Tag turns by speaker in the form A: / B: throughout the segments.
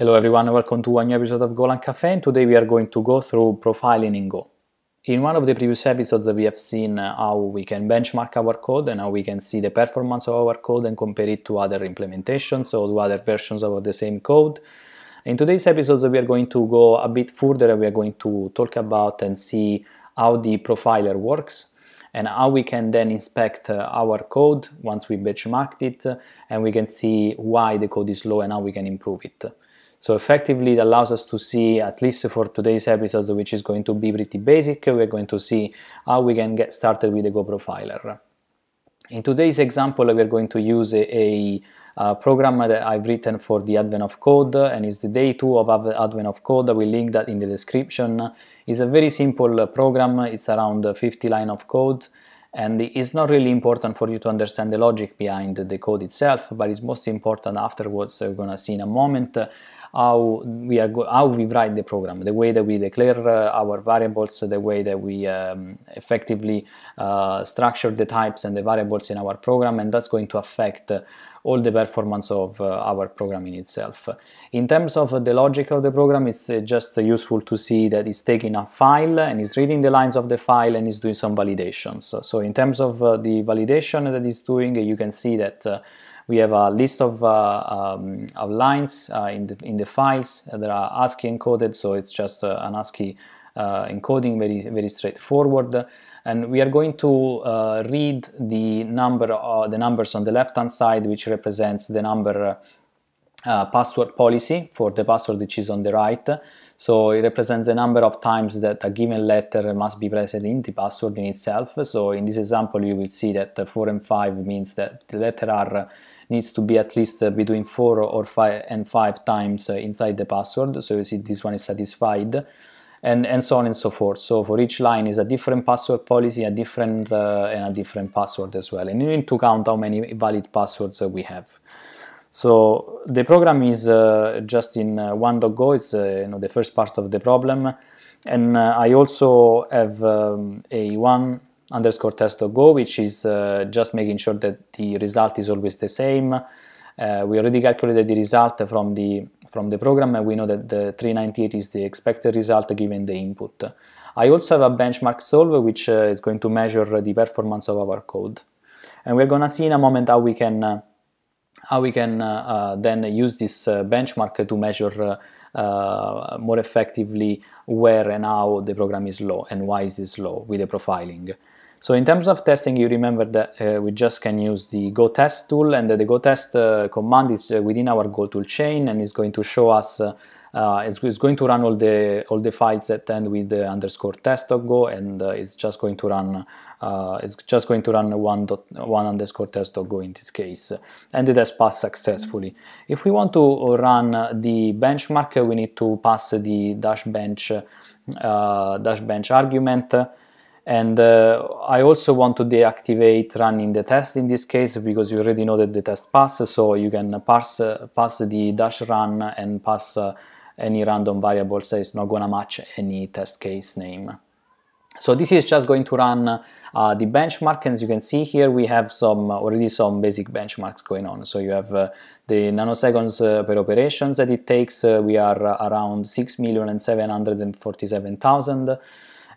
A: Hello everyone, welcome to a new episode of Golang Cafe and today we are going to go through profiling in Go. In one of the previous episodes we have seen uh, how we can benchmark our code and how we can see the performance of our code and compare it to other implementations or to other versions of the same code. In today's episode we are going to go a bit further and we are going to talk about and see how the profiler works and how we can then inspect uh, our code once we benchmarked it uh, and we can see why the code is low and how we can improve it. So effectively it allows us to see, at least for today's episode, which is going to be pretty basic, we're going to see how we can get started with the GoProfiler. In today's example, we're going to use a, a, program that I've written for the advent of code, and it's the day two of advent of code. I will link that in the description. It's a very simple uh, program. It's around uh, 50 line of code, and it's not really important for you to understand the logic behind the code itself, but it's most important afterwards. We're gonna see in a moment how we are how we write the program, the way that we declare uh, our variables, the way that we um, effectively uh, structure the types and the variables in our program, and that's going to affect uh, all the performance of uh, our program in itself. In terms of the logic of the program, it's uh, just uh, useful to see that it's taking a file and it's reading the lines of the file and it's doing some validations. So, so in terms of the validation that it's doing, you can see that we have a list of, uh, um, of lines uh, in, the, in the files that are ASCII encoded, so it's just uh, an ASCII encoding, very, very straightforward and we are going to uh, read the number uh, the numbers on the left hand side which represents the number uh, password policy for the password which is on the right. So it represents the number of times that a given letter must be present in the password in itself. So in this example you will see that 4 and 5 means that the letter R needs to be at least uh, between 4 or 5 and 5 times uh, inside the password. So you see this one is satisfied. And, and so on and so forth. So for each line is a different password policy, a different uh, and a different password as well. And you need to count how many valid passwords we have. So the program is uh, just in 1.go, uh, it's uh, you know, the first part of the problem. And I also have um, a one underscore test.go, which is just making sure that the result is always the same. we already calculated the result from the from the program and we know that the 398 is the expected result given the input. I also have a benchmark solve which uh, is going to measure the performance of our code. And we're gonna see in a moment how we can uh, how we can uh, uh, then use this uh, benchmark to measure more effectively where and how the program is low and why is this low with the profiling. So in terms of testing, you remember that we just can use the Go Test tool and the Go Test command is within our Go tool chain and is going to show us uh, it's, it's, going to run all the all the files that end with the underscore test.go and uh, it's just going to run uh, it's just going to run one dot one underscore test.go in this case and it has passed successfully. If we want to run the benchmark we need to pass the dash bench uh, dash bench argument and uh, I also want to deactivate running the test in this case because you already know that the test passed, so you can pass, uh, pass the dash run and pass uh, any random variable so it's not gonna match any test case name. So this is just going to run uh, the benchmark as you can see here we have some uh, already some basic benchmarks going on. So you have uh, the nanoseconds uh, per operations that it takes. Uh, we are uh, around 6,747,000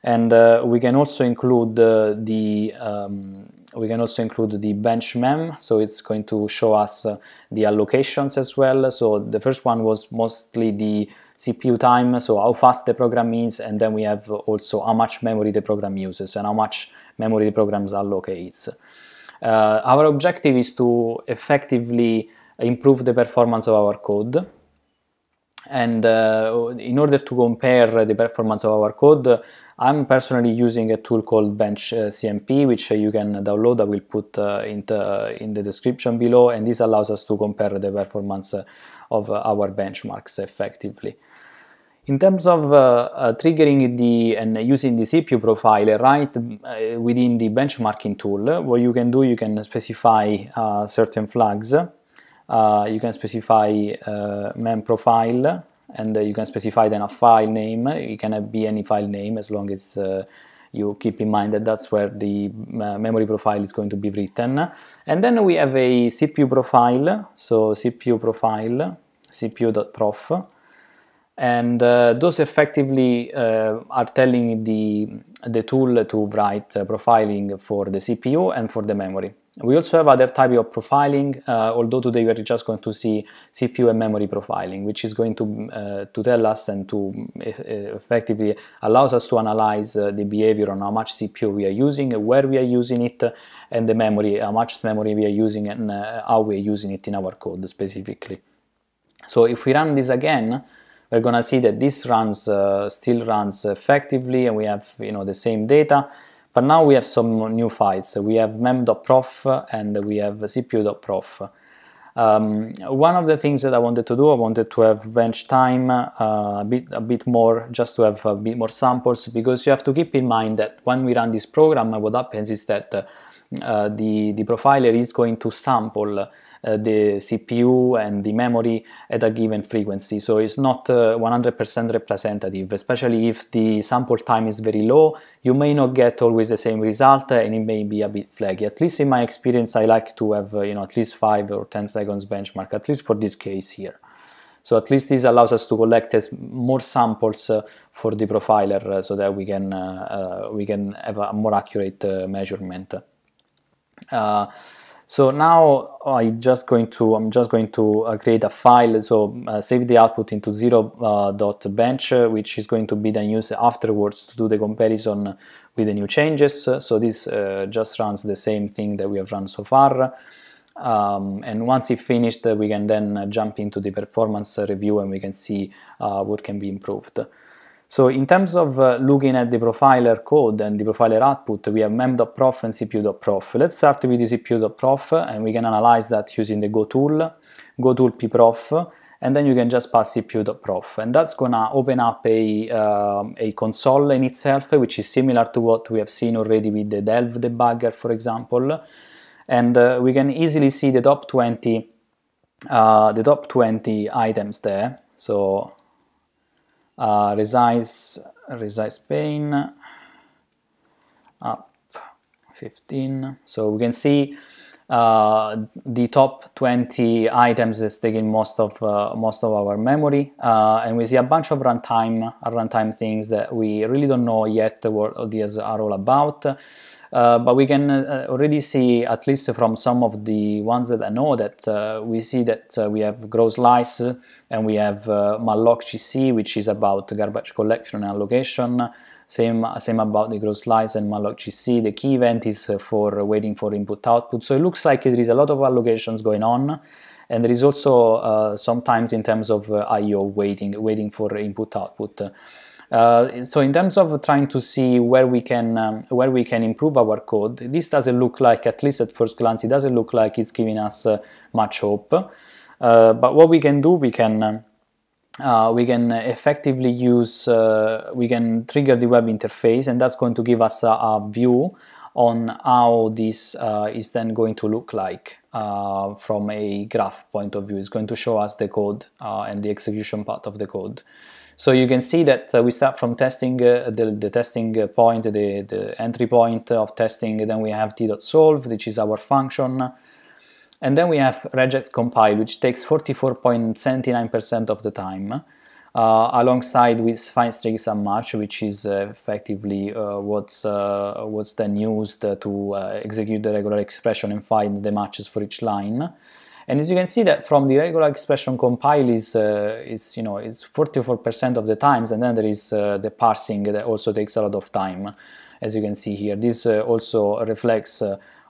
A: and uh, we can also include uh, the um, we can also include the bench mem so it's going to show us uh, the allocations as well so the first one was mostly the CPU time so how fast the program is and then we have also how much memory the program uses and how much memory the program allocates uh, our objective is to effectively improve the performance of our code and uh, in order to compare the performance of our code, I'm personally using a tool called Bench uh, CMP, which uh, you can download. I will put uh, in the, in, the, description below, and this allows us to compare the performance of our benchmarks effectively. In terms of uh, uh, triggering the and using the CPU profiler right uh, within the benchmarking tool, what you can do, you can specify certain flags. you can specify mem profile and uh, you can specify then a file name. It can be any file name as long as uh, you keep in mind that that's where the uh, memory profile is going to be written. And then we have a CPU profile, so CPU profile, cpu.prof, and uh, those effectively uh, are telling the, the tool to write uh, profiling for the CPU and for the memory. We also have other type of profiling, uh, although today we are just going to see CPU and memory profiling, which is going to, uh, to tell us and to uh, uh, effectively allows us to analyze uh, the behavior on how much CPU we are using, where we are using it, and the memory, how much memory we are using and uh, how we are using it in our code specifically. So if we run this again, we're gonna see that this runs still runs effectively and we have you know the same data but now we have some new files. We have mem.prof and we have cpu.prof. Um, one of the things that I wanted to do, I wanted to have bench time uh, a, bit, a bit more, just to have a bit more samples, because you have to keep in mind that when we run this program, what happens is that uh, uh, the, the profiler is going to sample uh, the CPU and the memory at a given frequency. So it's not 100% uh, representative, especially if the sample time is very low, you may not get always the same result uh, and it may be a bit flaky. At least in my experience, I like to have uh, you know at least 5 or 10 seconds benchmark, at least for this case here. So at least this allows us to collect more samples uh, for the profiler so that we can, we can have a more accurate measurement. Uh, so now I just going to I'm just going to uh, create a file. So uh, save the output into zero uh, dot bench, uh, which is going to be then used afterwards to do the comparison with the new changes. So this uh, just runs the same thing that we have run so far. Um, and once it's finished, we can then jump into the performance review and we can see what can be improved. So in terms of uh, looking at the profiler code and the profiler output, we have mem.prof and cpu.prof. Let's start with the cpu.prof and we can analyze that using the go tool, go tool pprof, and then you can just pass cpu.prof. And that's gonna open up a, um, a console in itself, which is similar to what we have seen already with the Delve debugger, for example. And uh, we can easily see the top 20 uh, the top 20 items there. So uh, resize, resize pane up 15. So we can see uh, the top 20 items is taking most of uh, most of our memory uh, and we see a bunch of runtime runtime things that we really don't know yet what these are all about uh, but we can uh, uh, already see, at least from some of the ones that I know, that we see that we have gross lice and we have uh, malloc GC, which is about garbage collection and allocation. Same, same about the gross lice and malloc GC. The key event is for waiting for input output. So it looks like there is a lot of allocations going on and there is also uh, sometimes in terms of uh, I/O waiting, waiting for input output. Uh, so in terms of trying to see where we can um, where we can improve our code, this doesn't look like, at least at first glance, it doesn't look like it's giving us uh, much hope. Uh, but what we can do, we can um, uh, we can effectively use uh, we can trigger the web interface, and that's going to give us a, a view on how this uh, is then going to look like uh, from a graph point of view. It's going to show us the code uh, and the execution part of the code. So you can see that uh, we start from testing uh, the, the, testing point, the, the, entry point of testing, then we have t.solve, which is our function, and then we have regex compile, which takes 44.79% of the time. Uh, alongside with strings and Match, which is uh, effectively uh, what's, what's then used to execute the regular expression and find the matches for each line. And as you can see that from the regular expression compile is, uh, is you know, is 44% of the times, and then there is uh, the parsing that also takes a lot of time, as you can see here. This uh, also reflects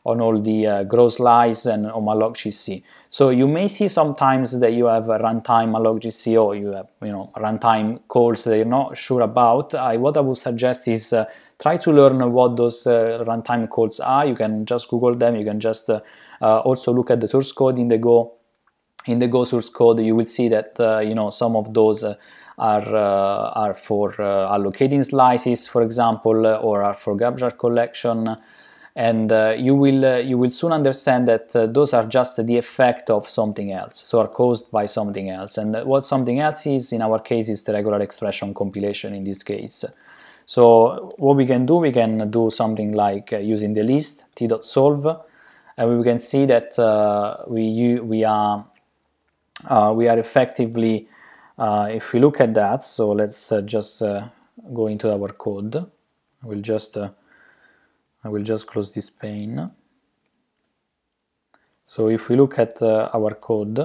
A: on all the uh, gross lies and on GC, So you may see sometimes that you have a runtime GC or you have you know runtime calls that you're not sure about. I, what I would suggest is uh, try to learn what those uh, runtime calls are. You can just Google them. You can just uh, uh, also look at the source code in the Go in the Go source code. You will see that uh, you know some of those are are for allocating slices, for example, or are for garbage collection and uh, you will uh, you will soon understand that uh, those are just the effect of something else so are caused by something else and uh, what something else is in our case is the regular expression compilation in this case so what we can do we can do something like uh, using the list t.solve and we can see that uh, we we are we are effectively if we look at that so let's just go into our code we'll just I will just close this pane. So if we look at uh, our code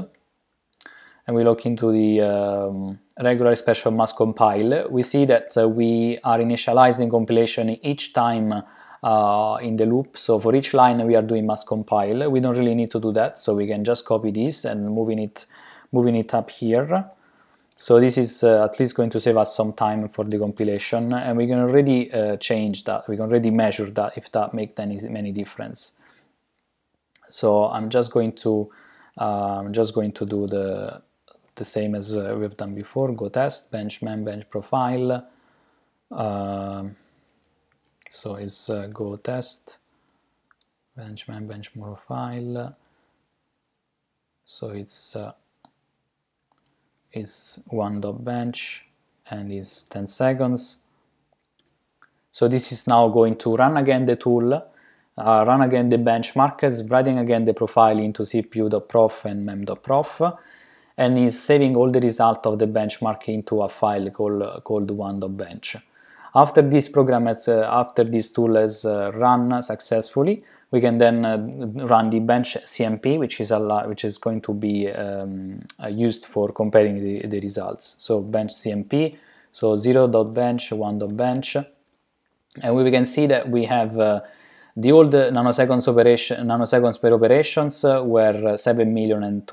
A: and we look into the um, regular special mass compile, we see that uh, we are initializing compilation each time uh, in the loop. So for each line we are doing mass compile. We don't really need to do that, so we can just copy this and moving it, moving it up here. So this is uh, at least going to save us some time for the compilation and we can already uh, change that, we can already measure that if that makes any, any difference. So I'm just going to uh, I'm just going to do the, the same as uh, we've done before, go test, benchman, um, uh, bench profile, so it's uh, go test benchman bench profile so it's uh, is one dot bench and is 10 seconds. So this is now going to run again the tool, uh, run again the benchmarks, writing again the profile into cpu.prof and mem.prof and is saving all the result of the benchmark into a file called, called one.bench. After this program has, uh, after this tool has uh, run successfully, we can then uh, run the bench CMP, which is which is going to be um, uh, used for comparing the, the results. So bench CMP, so 0 dot bench, 1 dot bench, and we can see that we have uh, the old nanoseconds, operation, nanoseconds per operations uh, were uh, 7 million and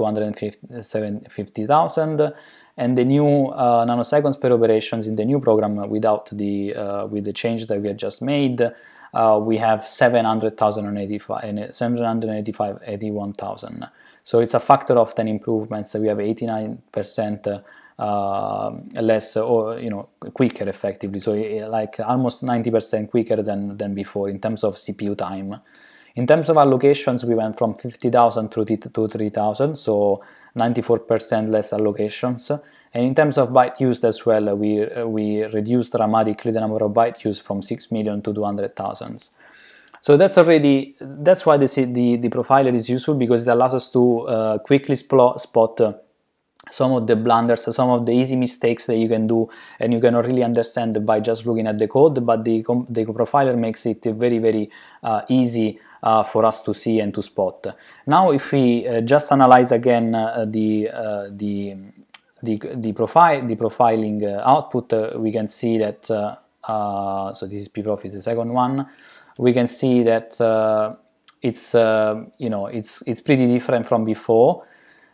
A: and the new uh, nanoseconds per operations in the new program without the with the change that we just made uh, we have 700,000 and eh, 81,000. So it's a factor of 10 improvements. So we have 89% uh, less uh, or you know quicker effectively. So eh, like almost 90% quicker than, than before in terms of CPU time. In terms of allocations, we went from 50,000 to 3,000, so 94% less allocations. And in terms of byte used as well, uh, we, uh, we reduced dramatically the number of byte used from 6 million to 200,000. So that's already, that's why this, the, the profiler is useful because it allows us to uh, quickly spot uh, some of the blunders, some of the easy mistakes that you can do and you cannot really understand by just looking at the code, but the, the profiler makes it very, very uh, easy uh, for us to see and to spot. Now if we uh, just analyze again uh, the, the the, the, profile, the profiling uh, output, uh, we can see that, uh, so this is pprof is the second one, we can see that it's, you know, it's, it's pretty different from before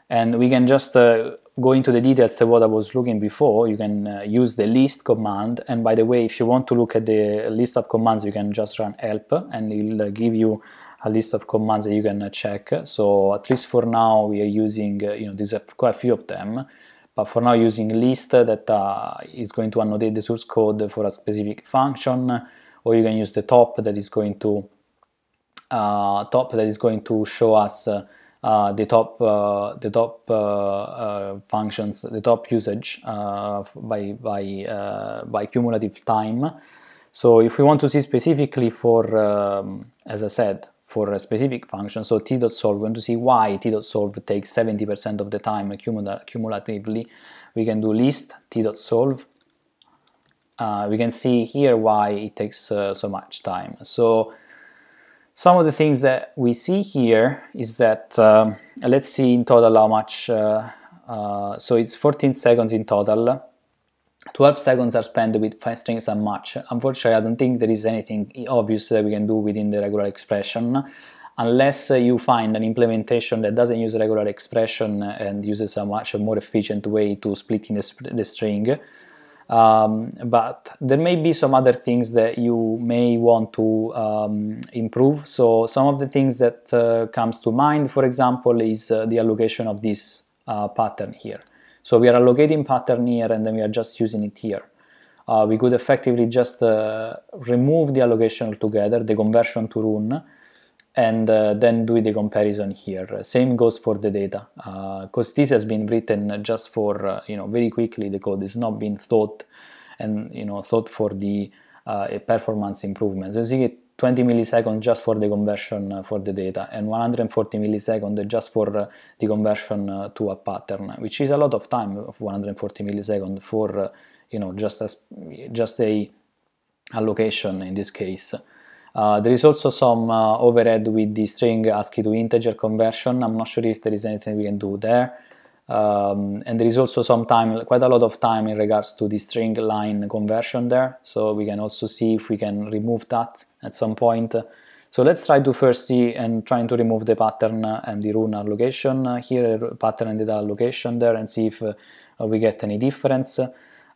A: and we can just uh, go into the details of what I was looking before. You can uh, use the list command, and by the way, if you want to look at the list of commands, you can just run help, and it'll give you a list of commands that you can check. So at least for now, we are using, uh, you know, there's quite a few of them but for now using list that uh, is going to annotate the source code for a specific function or you can use the top that is going to uh, top that is going to show us uh, the top uh, the top uh, uh, functions the top usage by by by cumulative time so if we want to see specifically for um, as I said for a specific function. So t dot solve, we want to see why t dot solve takes 70% of the time cumulatively. We can do list t dot solve. Uh, we can see here why it takes uh, so much time. So some of the things that we see here is that um, let's see in total how much. Uh, uh so it's 14 seconds in total. 12 seconds are spent with 5 strings and much. Unfortunately, I don't think there is anything obvious that we can do within the regular expression unless you find an implementation that doesn't use regular expression and uses a much more efficient way to splitting the, the string. Um, but there may be some other things that you may want to um, improve. So some of the things that uh, comes to mind, for example, is uh, the allocation of this uh, pattern here. So we are allocating pattern here and then we are just using it here. Uh, we could effectively just uh, remove the allocation altogether, the conversion to run, and uh, then do the comparison here. Same goes for the data, because uh, this has been written just for, uh, you know, very quickly the code is not being thought and, you know, thought for the uh, performance improvements. you 20 milliseconds just for the conversion uh, for the data and 140 milliseconds just for uh, the conversion uh, to a pattern, which is a lot of time of 140 milliseconds for you know just as just a allocation in this case. Uh, there is also some uh, overhead with the string ASCII to integer conversion. I'm not sure if there is anything we can do there. Um, and there is also some time, quite a lot of time in regards to the string line conversion there. So we can also see if we can remove that at some point. So let's try to first see and trying to remove the pattern and the rune allocation here, pattern and data allocation there and see if uh, we get any difference.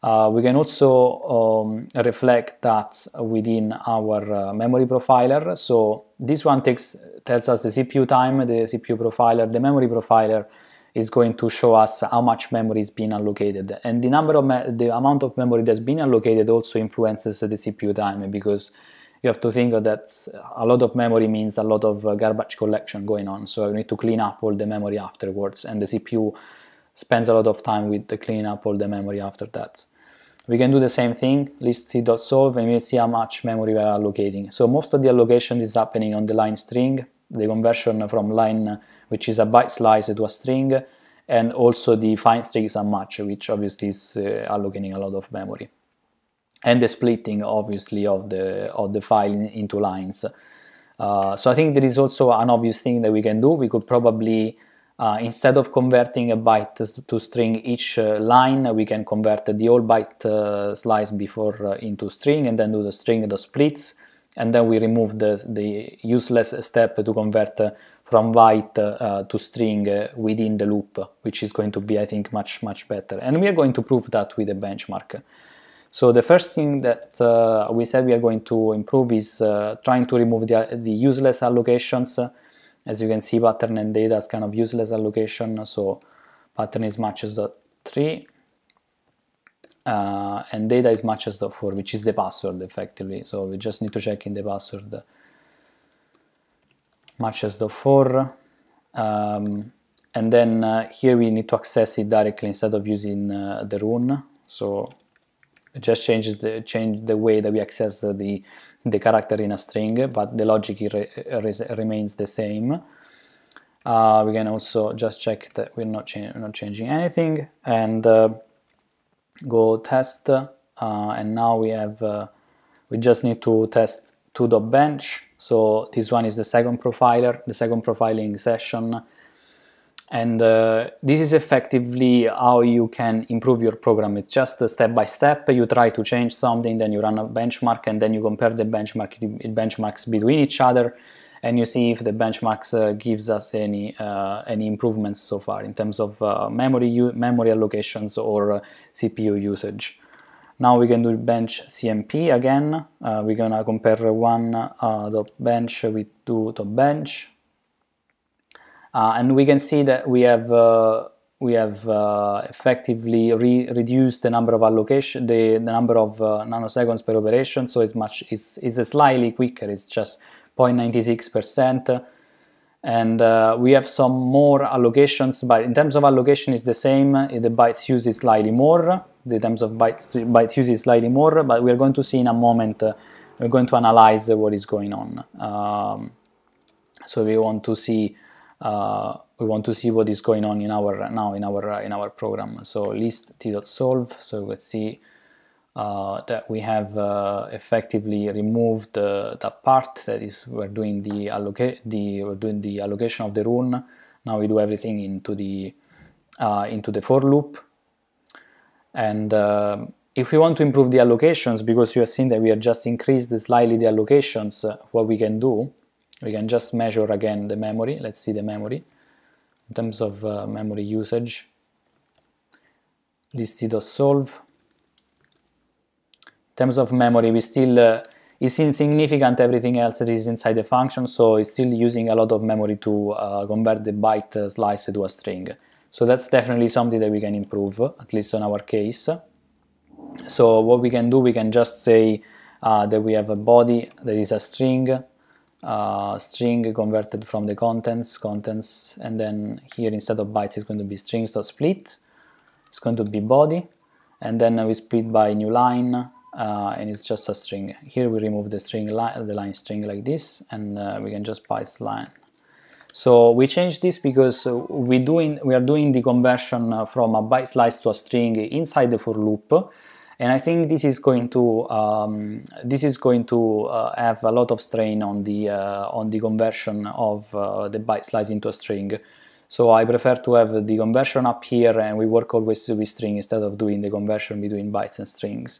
A: Uh, we can also um, reflect that within our uh, memory profiler. So this one takes tells us the CPU time, the CPU profiler, the memory profiler, is going to show us how much memory is being allocated and the number of the amount of memory that's being allocated also influences the CPU time because you have to think that a lot of memory means a lot of uh, garbage collection going on so you need to clean up all the memory afterwards and the CPU spends a lot of time with the cleaning up all the memory after that. We can do the same thing, list and we see how much memory we are allocating. So most of the allocation is happening on the line string the conversion from line, which is a byte slice to a string, and also the fine string is a match, which obviously is uh, allocating a lot of memory. And the splitting, obviously, of the, of the file in, into lines. Uh, so I think there is also an obvious thing that we can do. We could probably, uh, instead of converting a byte to string each uh, line, we can convert the whole byte uh, slice before uh, into string and then do the string the splits and then we remove the, the useless step to convert uh, from white uh, to string uh, within the loop, which is going to be, I think, much, much better. And we are going to prove that with a benchmark. So the first thing that uh, we said we are going to improve is uh, trying to remove the, the useless allocations. As you can see, pattern and data is kind of useless allocation, so pattern is matches three uh, and data is matched as for which is the password effectively so we just need to check in the password matches the for um, and then uh, here we need to access it directly instead of using uh, the rune so it just changes the change the way that we access the the, the character in a string but the logic re re remains the same uh, we can also just check that we're not, we're not changing anything and uh, go test uh, and now we have uh, we just need to test to the bench. so this one is the second profiler the second profiling session and uh, this is effectively how you can improve your program it's just step by step you try to change something then you run a benchmark and then you compare the benchmark the benchmarks between each other and you see if the benchmarks uh, gives us any uh, any improvements so far in terms of uh, memory memory allocations or uh, CPU usage. Now we can do bench CMP again. we're gonna compare one uh, top bench with two top bench, and we can see that we have we have uh, effectively re reduced the number of allocation, the, the number of uh, nanoseconds per operation, so it's much, it's, it's slightly quicker, it's just 0.96%. And uh, we have some more allocations, but in terms of allocation is the same. The bytes use is slightly more. The terms of bytes, bytes use is slightly more, but we are going to see in a moment, uh, we're going to analyze what is going on. Um, so we want to see uh, we want to see what is going on in our now in our in our program. So list t.solve. So let's see uh, that we have uh, effectively removed uh, the part that is we're doing the allocate the we're doing the allocation of the rune. Now we do everything into the uh, into the for loop, and uh, if we want to improve the allocations, because you have seen that we have just increased slightly the allocations, uh, what we can do, we can just measure again the memory. Let's see the memory in terms of memory usage. List.solve. solve terms of memory, we still uh, it's insignificant everything else that is inside the function, so it's still using a lot of memory to uh, convert the byte uh, slice to a string. So that's definitely something that we can improve, at least on our case. So what we can do, we can just say uh, that we have a body that is a string, uh, string converted from the contents, contents, and then here instead of bytes it's going to be strings.split, it's going to be body, and then we split by new line, uh, and it's just a string. Here we remove the string line, the line string like this, and uh, we can just pass line. So we change this because we doing we are doing the conversion uh, from a byte slice to a string inside the for loop, and I think this is going to um, this is going to uh, have a lot of strain on the uh, on the conversion of uh, the byte slice into a string. So I prefer to have the conversion up here, and we work always with string instead of doing the conversion between bytes and strings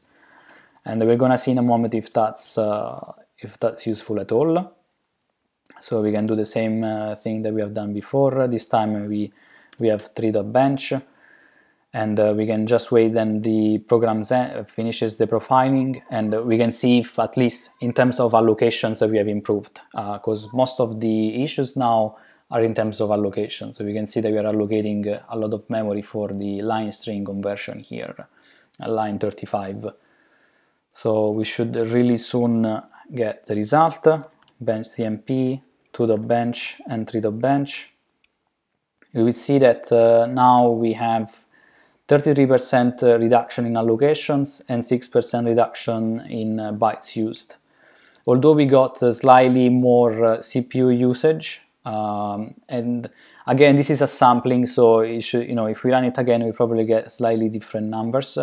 A: and we're gonna see in a moment if that's uh, if that's useful at all so we can do the same uh, thing that we have done before this time we we have three dot bench and uh, we can just wait then the program finishes the profiling and we can see if at least in terms of allocations that we have improved because uh, most of the issues now are in terms of allocation so we can see that we are allocating a lot of memory for the line string conversion here uh, line 35 so we should really soon uh, get the result, bench CMP, 2.bench and 3.bench. You will see that uh, now we have 33% uh, reduction in allocations and 6% reduction in uh, bytes used. Although we got uh, slightly more uh, CPU usage, um, and again, this is a sampling, so should, you know, if we run it again, we probably get slightly different numbers.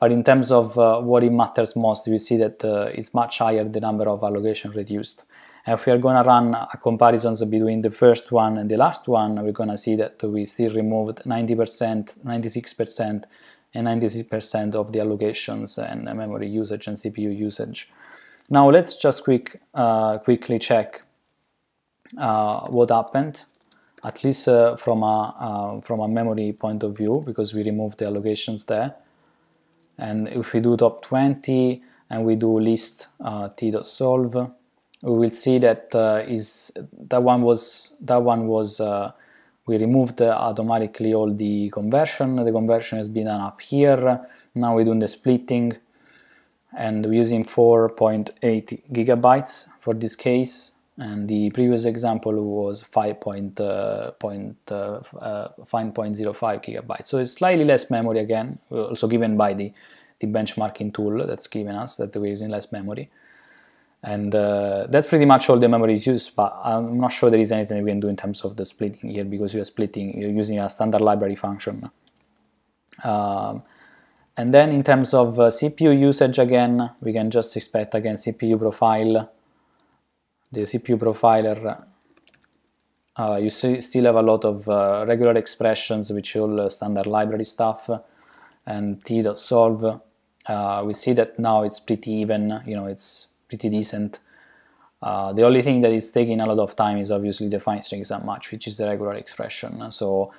A: But in terms of uh, what it matters most, we see that uh, it's much higher the number of allocation reduced. And if we are going to run uh, comparisons between the first one and the last one, we're going to see that we still removed 90%, 96%, and 96% of the allocations and memory usage and CPU usage. Now let's just quick, uh, quickly check uh, what happened, at least uh, from, a, uh, from a memory point of view, because we removed the allocations there and if we do top 20 and we do list uh, t.solve we will see that uh, is that one was that one was uh, we removed uh, automatically all the conversion the conversion has been done up here now we're doing the splitting and we're using 4.8 gigabytes for this case and the previous example was 5.05 uh, uh, uh, uh, gigabytes so it's slightly less memory again also given by the the benchmarking tool that's given us that we're using less memory and uh, that's pretty much all the memory is used but I'm not sure there is anything we can do in terms of the splitting here because you're splitting you're using a standard library function um, and then in terms of uh, CPU usage again we can just expect again CPU profile the CPU profiler, uh, you see, still have a lot of uh, regular expressions, which all uh, standard library stuff, and t.solve. Uh, we see that now it's pretty even, you know, it's pretty decent. Uh, the only thing that is taking a lot of time is obviously the fine strings match, which is the regular expression. So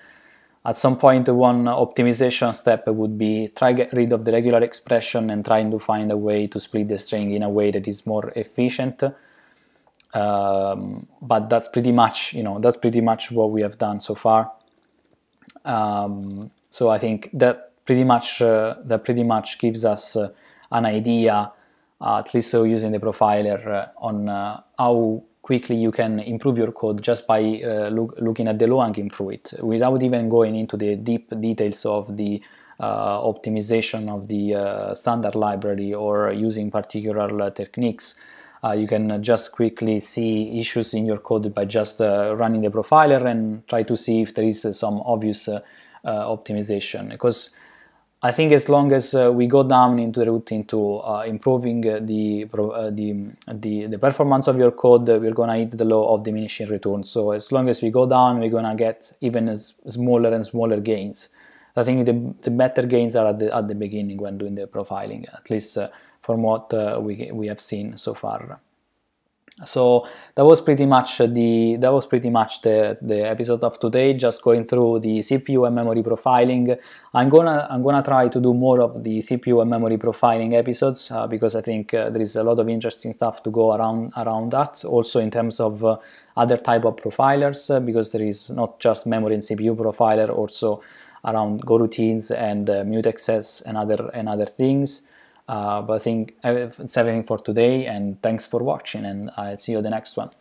A: at some point, one optimization step would be try get rid of the regular expression and trying to find a way to split the string in a way that is more efficient um, but that's pretty much, you know, that's pretty much what we have done so far. Um, so I think that pretty much uh, that pretty much gives us uh, an idea, uh, at least so using the profiler, uh, on uh, how quickly you can improve your code just by uh, look, looking at the low-hanging fruit, without even going into the deep details of the optimization of the standard library or using particular techniques uh, you can uh, just quickly see issues in your code by just uh, running the profiler and try to see if there is uh, some obvious optimization because I think as long as uh, we go down into the route into uh, improving uh, the, the, the, the, performance of your code, we're gonna hit the law of diminishing returns. So as long as we go down, we're gonna get even smaller and smaller gains. I think the, the better gains are at the, at the beginning when doing the profiling, at least from what uh, we, we have seen so far so that was pretty much the that was pretty much the, the episode of today just going through the cpu and memory profiling i'm gonna i'm gonna try to do more of the cpu and memory profiling episodes uh, because i think uh, there is a lot of interesting stuff to go around around that also in terms of uh, other type of profilers uh, because there is not just memory and cpu profiler also around goroutines and uh, mutexes and other and other things uh, but I think that's everything for today, and thanks for watching, and I'll see you the next one.